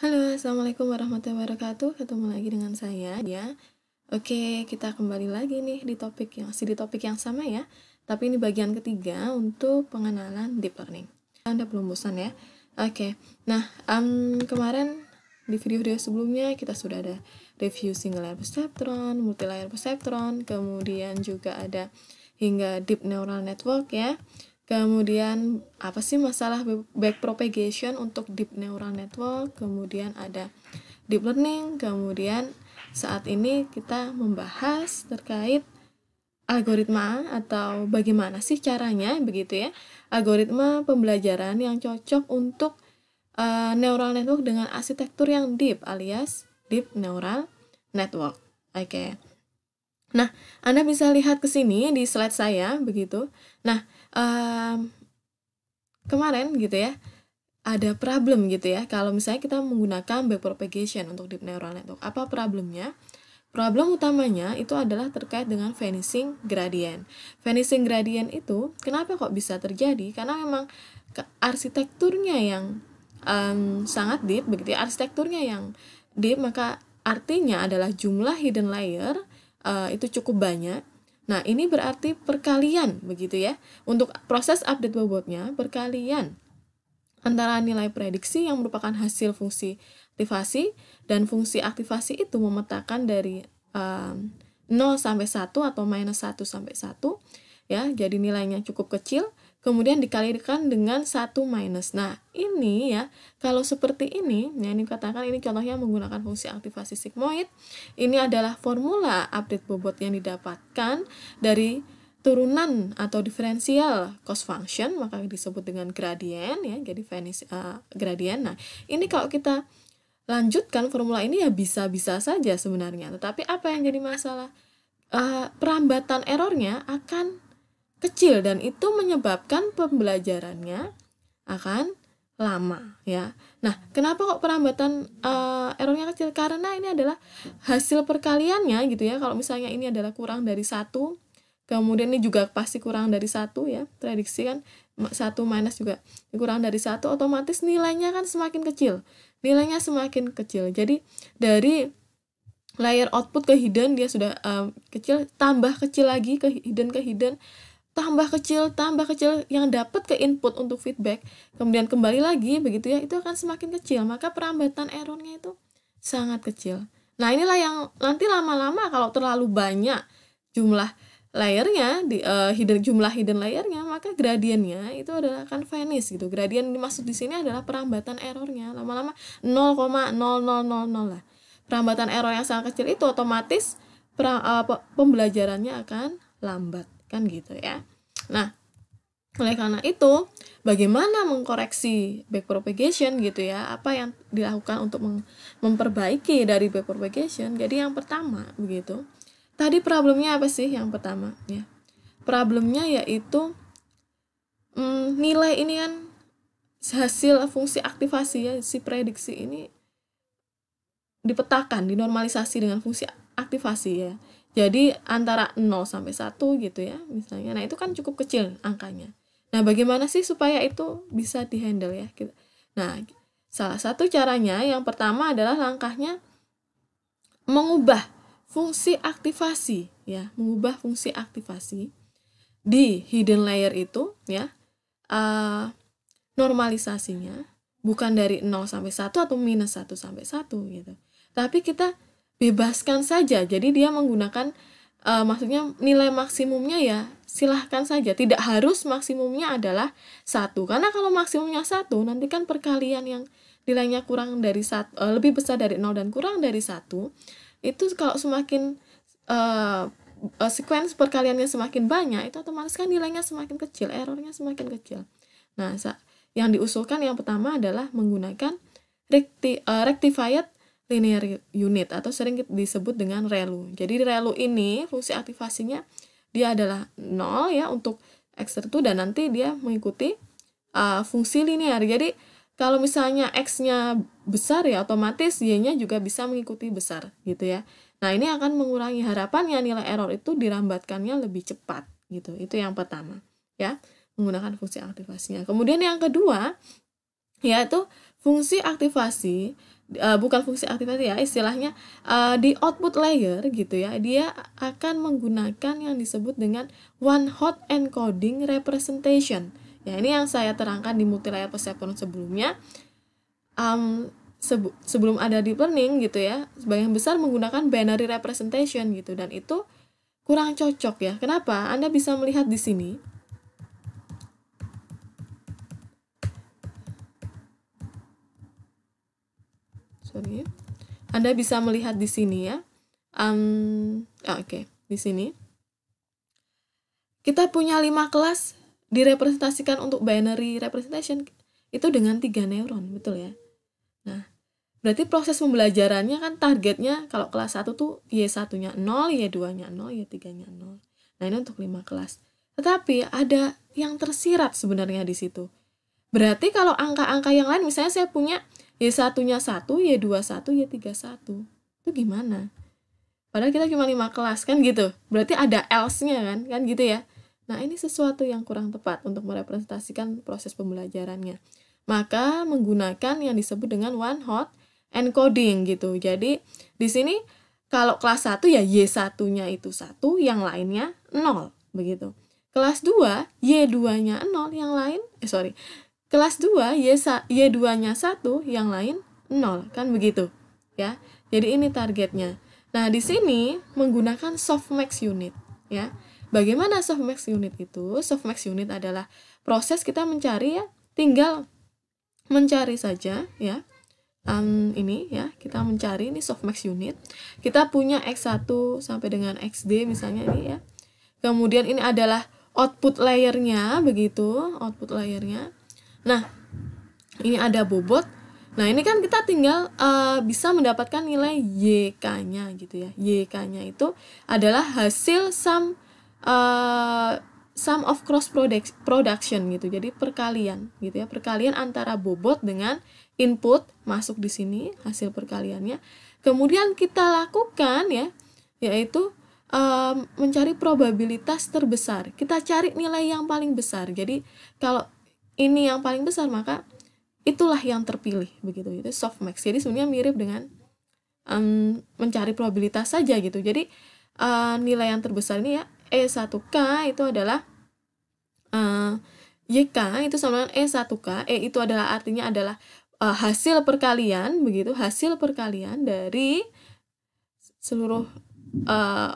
Halo, assalamualaikum warahmatullahi wabarakatuh. Ketemu lagi dengan saya ya. Oke, kita kembali lagi nih di topik yang masih di topik yang sama ya. Tapi ini bagian ketiga untuk pengenalan deep learning. Anda belum bosan ya? Oke. Nah, um, kemarin di video-video sebelumnya kita sudah ada review single layer perceptron, multi layer perceptron, kemudian juga ada hingga deep neural network ya. Kemudian apa sih masalah back propagation untuk deep neural network? Kemudian ada deep learning. Kemudian saat ini kita membahas terkait algoritma atau bagaimana sih caranya begitu ya. Algoritma pembelajaran yang cocok untuk uh, neural network dengan arsitektur yang deep alias deep neural network. Oke. Okay. Nah, Anda bisa lihat ke sini di slide saya begitu. Nah, um, kemarin gitu ya, ada problem gitu ya. Kalau misalnya kita menggunakan backpropagation untuk deep neural network, apa problemnya? Problem utamanya itu adalah terkait dengan vanishing gradient. Vanishing gradient itu kenapa kok bisa terjadi? Karena memang arsitekturnya yang um, sangat deep, begitu ya. arsitekturnya yang deep, maka artinya adalah jumlah hidden layer Eh, itu cukup banyak. Nah, ini berarti perkalian begitu ya. Untuk proses update bobotnya perkalian antara nilai prediksi yang merupakan hasil fungsi aktivasi dan fungsi aktivasi itu memetakan dari um, eh, 0 sampai 1 atau minus 1 sampai 1 ya. Jadi nilainya cukup kecil kemudian dikalikan dengan satu minus. Nah, ini ya, kalau seperti ini, ya ini katakan ini contohnya menggunakan fungsi aktivasi sigmoid. Ini adalah formula update bobot yang didapatkan dari turunan atau diferensial cost function, maka disebut dengan gradient, ya, jadi Venice uh, gradient. Nah, ini kalau kita lanjutkan formula ini ya bisa-bisa saja sebenarnya, tetapi apa yang jadi masalah? Uh, perambatan errornya akan kecil dan itu menyebabkan pembelajarannya akan lama ya. Nah, kenapa kok perambatan uh, eh, errornya kecil? Karena ini adalah hasil perkaliannya gitu ya. Kalau misalnya ini adalah kurang dari satu, kemudian ini juga pasti kurang dari satu ya. Prediksi kan satu minus juga kurang dari satu, otomatis nilainya kan semakin kecil. Nilainya semakin kecil. Jadi dari layer output ke hidden dia sudah uh, kecil, tambah kecil lagi ke hidden ke hidden tambah kecil, tambah kecil yang dapat ke input untuk feedback, kemudian kembali lagi begitu ya, itu akan semakin kecil. Maka perambatan errornya itu sangat kecil. Nah, inilah yang nanti lama-lama kalau terlalu banyak jumlah layernya di uh, hidden jumlah hidden layernya maka gradiennya itu adalah akan vanish gitu gradien dimaksud di sini adalah perambatan errornya lama-lama 0,0000 lah perambatan error yang sangat kecil itu otomatis pra, uh, pembelajarannya akan lambat kan gitu ya nah oleh karena itu bagaimana mengkoreksi backpropagation gitu ya apa yang dilakukan untuk memperbaiki dari backpropagation? jadi yang pertama begitu tadi problemnya apa sih yang pertama ya problemnya yaitu hmm, nilai ini kan hasil fungsi aktivasi ya si prediksi ini dipetakan dinormalisasi dengan fungsi aktivasi ya. Jadi antara 0 sampai 1 gitu ya misalnya. Nah, itu kan cukup kecil angkanya. Nah, bagaimana sih supaya itu bisa dihandle ya? Gitu. Nah, salah satu caranya yang pertama adalah langkahnya mengubah fungsi aktivasi ya, mengubah fungsi aktivasi di hidden layer itu ya. Eh, normalisasinya bukan dari 0 sampai 1 atau minus 1 sampai 1 gitu. Tapi kita bebaskan saja jadi dia menggunakan uh, maksudnya nilai maksimumnya ya silahkan saja tidak harus maksimumnya adalah satu karena kalau maksimumnya satu nanti kan perkalian yang nilainya kurang dari satu uh, eh, lebih besar dari nol dan kurang dari satu itu kalau semakin uh, uh, sequence perkaliannya semakin banyak itu otomatis kan nilainya semakin kecil errornya semakin kecil nah yang diusulkan yang pertama adalah menggunakan recti, uh, rectified linear unit atau sering disebut dengan ReLU. Jadi ReLU ini fungsi aktivasinya dia adalah nol ya untuk X tertentu dan nanti dia mengikuti uh, fungsi linear. Jadi kalau misalnya X-nya besar ya otomatis Y-nya juga bisa mengikuti besar gitu ya. Nah ini akan mengurangi harapannya nilai error itu dirambatkannya lebih cepat gitu. Itu yang pertama ya menggunakan fungsi aktivasinya. Kemudian yang kedua yaitu fungsi aktivasi uh, bukan fungsi aktivasi ya istilahnya uh, di output layer gitu ya dia akan menggunakan yang disebut dengan one hot encoding representation ya ini yang saya terangkan di multi layer perceptron sebelumnya um, sebu sebelum ada deep learning gitu ya sebagian besar menggunakan binary representation gitu dan itu kurang cocok ya kenapa anda bisa melihat di sini Anda bisa melihat di sini ya. Um, Oke, okay, di sini. Kita punya lima kelas direpresentasikan untuk binary representation itu dengan tiga neuron, betul ya? Nah, berarti proses pembelajarannya kan targetnya kalau kelas 1 tuh Y1-nya 0, Y2-nya 0, Y3-nya 0. Nah, ini untuk lima kelas. Tetapi ada yang tersirat sebenarnya di situ. Berarti kalau angka-angka yang lain, misalnya saya punya Y1-nya 1, Y21, 2 1, y 3 1 Itu gimana? Padahal kita cuma 5 kelas kan gitu. Berarti ada else-nya kan, kan gitu ya. Nah, ini sesuatu yang kurang tepat untuk merepresentasikan proses pembelajarannya. Maka menggunakan yang disebut dengan one hot encoding gitu. Jadi di sini kalau kelas 1 ya Y1-nya itu 1, yang lainnya 0 begitu. Kelas 2 Y2-nya 0, yang lain eh sorry kelas 2 Y Y2-nya 1, yang lain nol kan begitu. Ya. Jadi ini targetnya. Nah, di sini menggunakan softmax unit, ya. Bagaimana softmax unit itu? Softmax unit adalah proses kita mencari ya, tinggal mencari saja, ya. Um, ini ya, kita mencari ini softmax unit. Kita punya X1 sampai dengan XD misalnya ini ya. Kemudian ini adalah output layernya begitu, output layernya Nah, ini ada bobot. Nah, ini kan kita tinggal uh, bisa mendapatkan nilai YK-nya gitu ya. YK-nya itu adalah hasil sum uh, sum of cross product, production gitu. Jadi perkalian gitu ya, perkalian antara bobot dengan input masuk di sini hasil perkaliannya. Kemudian kita lakukan ya, yaitu um, mencari probabilitas terbesar. Kita cari nilai yang paling besar. Jadi kalau ini yang paling besar maka itulah yang terpilih begitu itu softmax jadi sebenarnya mirip dengan um, mencari probabilitas saja gitu jadi uh, nilai yang terbesar ini ya E1K itu adalah uh, eh, YK itu sama dengan E1K E itu adalah artinya adalah uh, hasil perkalian begitu hasil perkalian dari seluruh uh,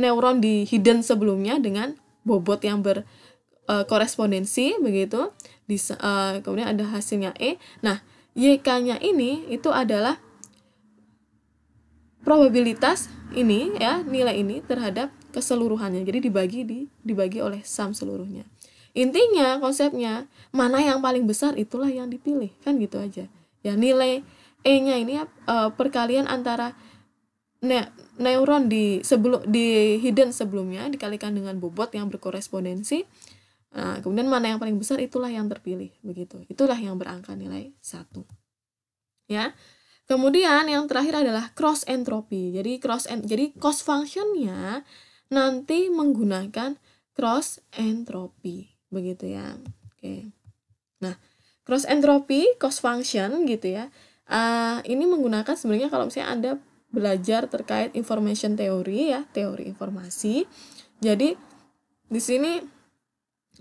neuron di hidden sebelumnya dengan bobot yang ber uh, korespondensi begitu di uh, kemudian ada hasilnya E. Nah, YK-nya ini itu adalah probabilitas ini ya, nilai ini terhadap keseluruhannya. Jadi dibagi di dibagi oleh sum seluruhnya. Intinya konsepnya mana yang paling besar itulah yang dipilih, kan gitu aja. Ya nilai E-nya ini uh, perkalian antara ne neuron di sebelum di hidden sebelumnya dikalikan dengan bobot yang berkorespondensi Nah, kemudian mana yang paling besar itulah yang terpilih begitu. Itulah yang berangka nilai satu. Ya. Kemudian yang terakhir adalah cross entropy. Jadi cross en jadi cost functionnya nanti menggunakan cross entropy begitu ya. Oke. Nah, cross entropy cost function gitu ya. Uh, ini menggunakan sebenarnya kalau misalnya Anda belajar terkait information teori ya, teori informasi. Jadi di sini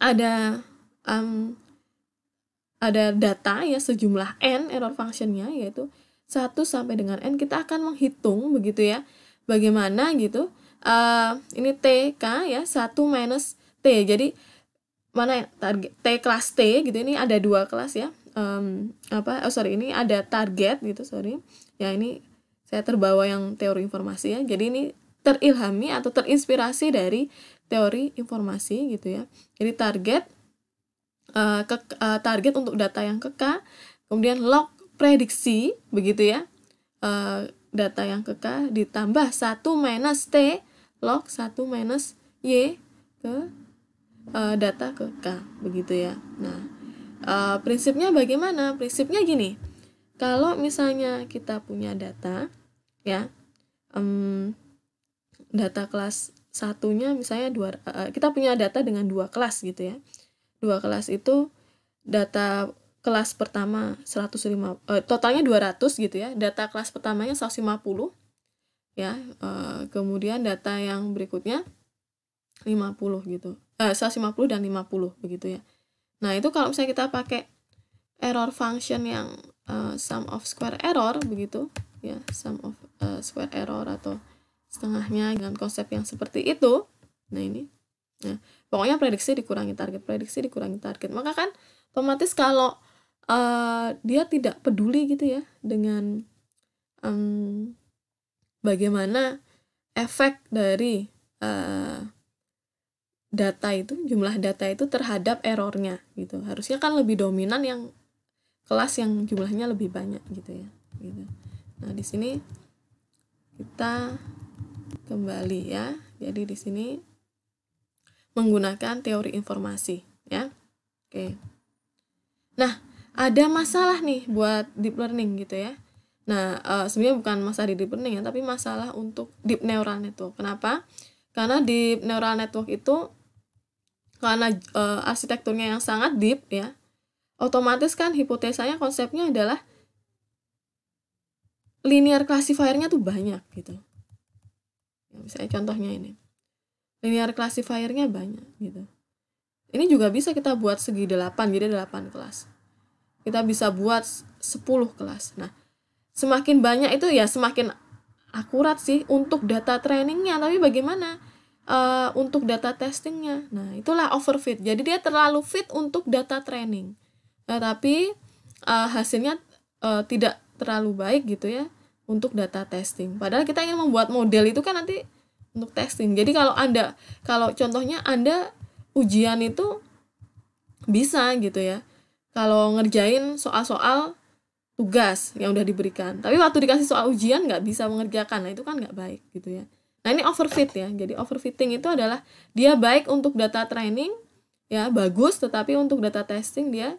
ada um, ada data ya sejumlah n error functionnya yaitu 1 sampai dengan n kita akan menghitung begitu ya bagaimana gitu uh, ini t k ya 1 minus t jadi mana ya, target t kelas t gitu ini ada dua kelas ya um, apa oh sorry ini ada target gitu sorry ya ini saya terbawa yang teori informasi ya jadi ini terilhami atau terinspirasi dari teori informasi gitu ya. Jadi target uh, ke, uh, target untuk data yang keka, kemudian log prediksi begitu ya. Uh, data yang keka ditambah 1 minus T log 1 minus Y ke uh, data keka begitu ya. Nah, uh, prinsipnya bagaimana? Prinsipnya gini. Kalau misalnya kita punya data ya um, data kelas satunya misalnya dua uh, kita punya data dengan dua kelas gitu ya dua kelas itu data kelas pertama 105 uh, eh, totalnya 200 gitu ya data kelas pertamanya 150 ya uh, kemudian data yang berikutnya 50 gitu uh, 150 dan 50 begitu ya nah itu kalau misalnya kita pakai error function yang uh, sum of square error begitu ya sum of uh, square error atau setengahnya dengan konsep yang seperti itu nah ini nah pokoknya prediksi dikurangi target prediksi dikurangi target maka kan otomatis kalau uh, dia tidak peduli gitu ya dengan um, bagaimana efek dari uh, data itu jumlah data itu terhadap errornya gitu harusnya kan lebih dominan yang kelas yang jumlahnya lebih banyak gitu ya gitu. nah di sini kita kembali ya. Jadi di sini menggunakan teori informasi ya. Oke. Nah, ada masalah nih buat deep learning gitu ya. Nah, e, sebenarnya bukan masalah di deep learning ya, tapi masalah untuk deep neural network. Kenapa? Karena deep neural network itu karena e, arsitekturnya yang sangat deep ya. Otomatis kan hipotesanya konsepnya adalah linear classifier-nya tuh banyak gitu misalnya contohnya ini linear classifiernya banyak gitu ini juga bisa kita buat segi delapan jadi delapan kelas kita bisa buat sepuluh kelas nah semakin banyak itu ya semakin akurat sih untuk data trainingnya tapi bagaimana uh, untuk data testingnya nah itulah overfit jadi dia terlalu fit untuk data training nah, tapi uh, hasilnya uh, tidak terlalu baik gitu ya untuk data testing padahal kita ingin membuat model itu kan nanti untuk testing jadi kalau anda kalau contohnya anda ujian itu bisa gitu ya kalau ngerjain soal-soal tugas yang udah diberikan tapi waktu dikasih soal ujian nggak bisa mengerjakan nah itu kan nggak baik gitu ya nah ini overfit ya jadi overfitting itu adalah dia baik untuk data training ya bagus tetapi untuk data testing dia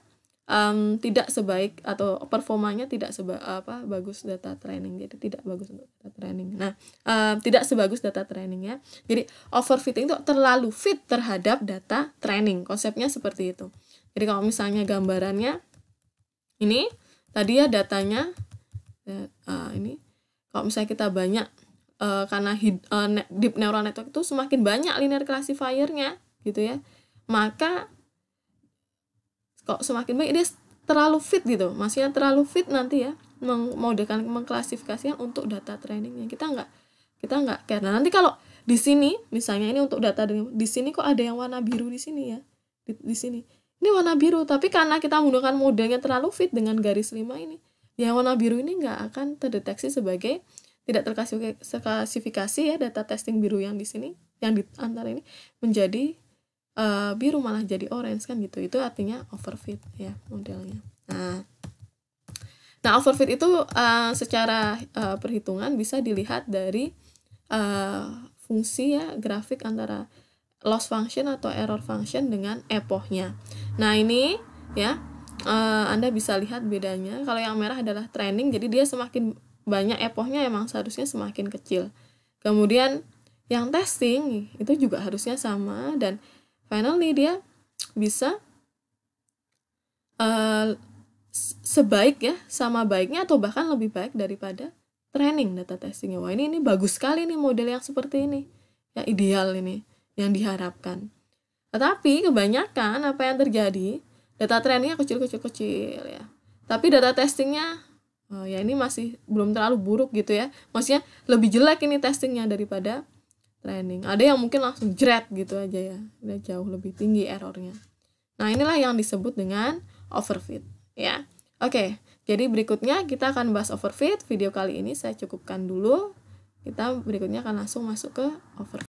um, tidak sebaik atau performanya tidak seba apa bagus data training jadi tidak bagus untuk data training nah um, tidak sebagus data training ya jadi overfitting itu terlalu fit terhadap data training konsepnya seperti itu jadi kalau misalnya gambarannya ini tadi ya datanya uh, ini kalau misalnya kita banyak uh, karena hid, uh, deep neural network itu semakin banyak linear classifiernya gitu ya maka kok semakin baik dia terlalu fit gitu maksudnya terlalu fit nanti ya memodalkan mengklasifikasikan untuk data trainingnya kita nggak kita nggak karena nanti kalau di sini misalnya ini untuk data di sini kok ada yang warna biru di sini ya di, di sini ini warna biru tapi karena kita menggunakan modelnya terlalu fit dengan garis lima ini yang warna biru ini nggak akan terdeteksi sebagai tidak terklasifikasi ya data testing biru yang di sini yang di antara ini menjadi uh, biru malah jadi orange kan gitu itu artinya overfit ya modelnya nah nah overfit itu uh, secara uh, perhitungan bisa dilihat dari uh, fungsi ya grafik antara loss function atau error function dengan epochnya nah ini ya uh, anda bisa lihat bedanya kalau yang merah adalah training jadi dia semakin banyak epochnya emang seharusnya semakin kecil kemudian yang testing itu juga harusnya sama dan finally dia bisa uh, sebaik ya sama baiknya atau bahkan lebih baik daripada training data testingnya wah ini ini bagus sekali nih model yang seperti ini yang ideal ini yang diharapkan tetapi kebanyakan apa yang terjadi data trainingnya kecil kecil kecil ya tapi data testingnya oh ya ini masih belum terlalu buruk gitu ya maksudnya lebih jelek ini testingnya daripada training ada yang mungkin langsung jret gitu aja ya udah jauh lebih tinggi errornya nah inilah yang disebut dengan overfit ya oke jadi berikutnya kita akan bahas overfit video kali ini saya cukupkan dulu kita berikutnya akan langsung masuk ke overfit